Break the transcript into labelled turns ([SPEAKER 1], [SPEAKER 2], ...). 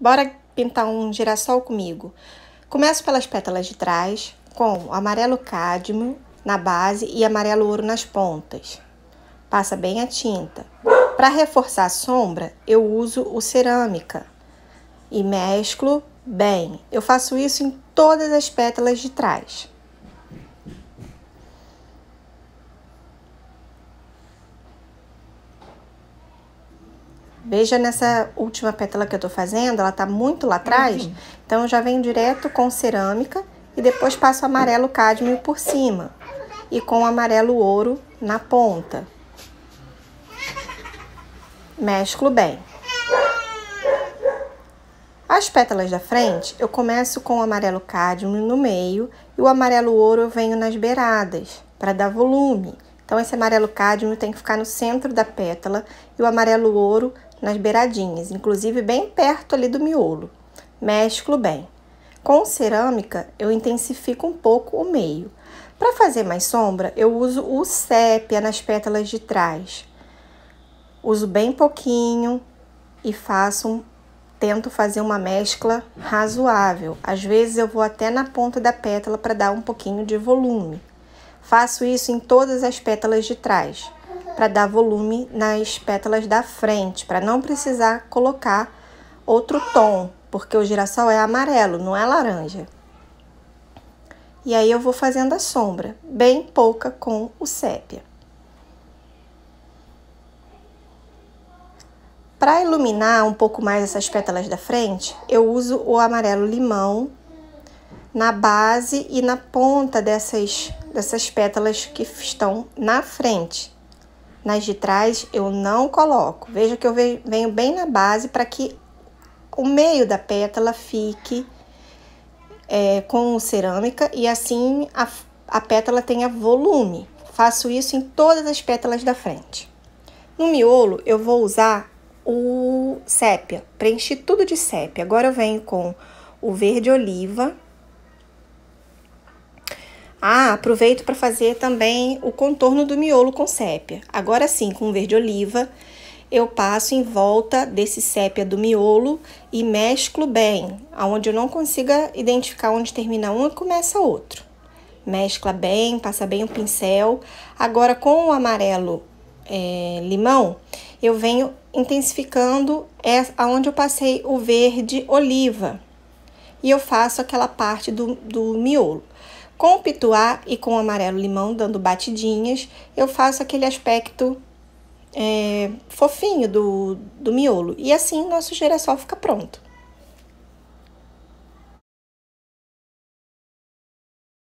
[SPEAKER 1] Bora pintar um girassol comigo. Começo pelas pétalas de trás, com amarelo cádmio na base e amarelo ouro nas pontas. Passa bem a tinta. Para reforçar a sombra, eu uso o cerâmica e mesclo bem. Eu faço isso em todas as pétalas de trás. Veja nessa última pétala que eu tô fazendo, ela tá muito lá atrás, uhum. então eu já venho direto com cerâmica e depois passo amarelo cádmio por cima e com amarelo ouro na ponta. Mesclo bem. As pétalas da frente, eu começo com o amarelo cádmio no meio e o amarelo ouro eu venho nas beiradas para dar volume. Então, esse amarelo cádmio tem que ficar no centro da pétala e o amarelo ouro nas beiradinhas, inclusive bem perto ali do miolo. Mesclo bem. Com cerâmica, eu intensifico um pouco o meio. Para fazer mais sombra, eu uso o sépia nas pétalas de trás. Uso bem pouquinho e faço um, tento fazer uma mescla razoável. Às vezes eu vou até na ponta da pétala para dar um pouquinho de volume. Faço isso em todas as pétalas de trás para dar volume nas pétalas da frente, para não precisar colocar outro tom, porque o girassol é amarelo, não é laranja. E aí eu vou fazendo a sombra, bem pouca com o sépia. Para iluminar um pouco mais essas pétalas da frente, eu uso o amarelo limão na base e na ponta dessas, dessas pétalas que estão na frente. Nas de trás eu não coloco. Veja que eu venho bem na base para que o meio da pétala fique é, com cerâmica e assim a, a pétala tenha volume. Faço isso em todas as pétalas da frente. No miolo eu vou usar o sépia, preenchi tudo de sépia. Agora eu venho com o verde oliva, ah, aproveito para fazer também o contorno do miolo com sépia. Agora sim, com verde oliva, eu passo em volta desse sépia do miolo e mesclo bem, aonde eu não consiga identificar onde termina um e começa outro. Mescla bem, passa bem o pincel. Agora, com o amarelo é, limão, eu venho intensificando é, aonde eu passei o verde oliva. E eu faço aquela parte do, do miolo. Com o pituá e com o amarelo limão dando batidinhas, eu faço aquele aspecto é, fofinho do, do miolo. E assim nosso girassol fica pronto.